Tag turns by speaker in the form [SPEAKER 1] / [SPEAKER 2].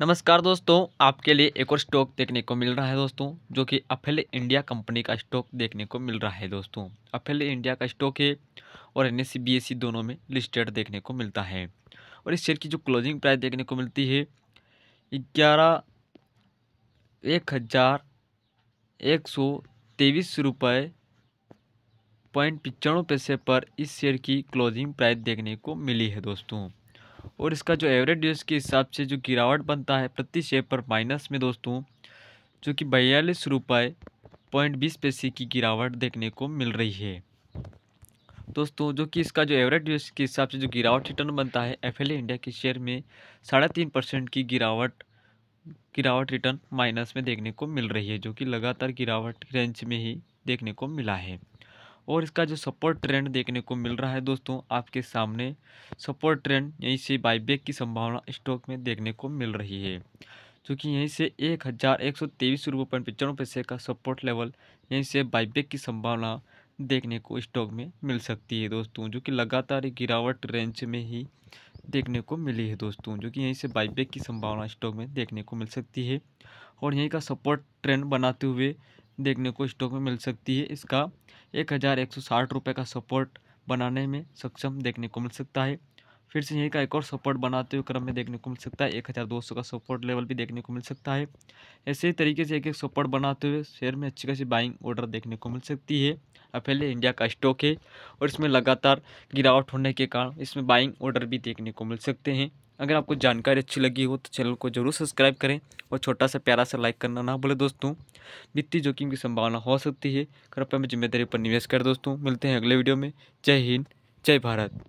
[SPEAKER 1] नमस्कार दोस्तों आपके लिए एक और स्टॉक देखने को मिल रहा है दोस्तों जो कि अफेल इंडिया कंपनी का स्टॉक देखने को मिल रहा है दोस्तों अफेल इंडिया का स्टॉक है और एन एस e e दोनों में लिस्टेड देखने को मिलता है और इस शेयर की जो क्लोजिंग प्राइस देखने को मिलती है ग्यारह एक हज़ार एक सौ तेईस रुपये पॉइंट पचानवे पैसे पर इस शेयर की क्लोजिंग प्राइस देखने को मिली है दोस्तों और इसका जो एवरेज डेज के हिसाब से जो गिरावट बनता है प्रति शेयर पर माइनस में दोस्तों जो कि बयालीस रुपये पॉइंट बीस पैसे की गिरावट देखने को मिल रही है दोस्तों जो कि इसका जो एवरेज डेज के हिसाब से जो गिरावट रिटर्न बनता है एफ इंडिया के शेयर में साढ़े तीन परसेंट की गिरावट गिरावट रिटर्न माइनस में देखने को मिल रही है जो कि लगातार गिरावट रेंज में ही देखने को मिला है और इसका जो सपोर्ट ट्रेंड देखने को मिल रहा है दोस्तों आपके सामने सपोर्ट ट्रेंड यहीं से बाईबैक की संभावना स्टॉक में देखने को मिल रही है क्योंकि यहीं से एक हज़ार एक सौ तेईस रुपये पॉइंट पचानवे पैसे का सपोर्ट लेवल यहीं से बाईबैक की संभावना देखने को स्टॉक में मिल सकती है दोस्तों जो कि लगातार गिरावट रेंज में ही देखने को मिली है दोस्तों जो कि यहीं से बाईबैक की संभावना स्टॉक में देखने को मिल सकती है और यहीं का सपोर्ट ट्रेंड बनाते हुए देखने को स्टॉक में मिल सकती है इसका एक हज़ार एक सौ साठ रुपये का सपोर्ट बनाने में सक्षम देखने को मिल सकता है फिर से यहीं का एक और सपोर्ट बनाते हुए क्रम में देखने को मिल सकता है एक हज़ार दो सौ का सपोर्ट लेवल भी देखने को मिल सकता है ऐसे ही तरीके से एक एक सपोर्ट बनाते हुए शेयर में अच्छी खासी बाइंग ऑर्डर देखने को मिल सकती है पहले इंडिया का स्टॉक है और इसमें लगातार गिरावट होने के कारण इसमें बाइंग ऑर्डर भी देखने को मिल सकते हैं अगर आपको जानकारी अच्छी लगी हो तो चैनल को जरूर सब्सक्राइब करें और छोटा सा प्यारा सा लाइक करना ना भूलें दोस्तों वित्तीय जोखिम की संभावना हो सकती है कृपया में जिम्मेदारी पर निवेश कर दोस्तों मिलते हैं अगले वीडियो में जय हिंद जय भारत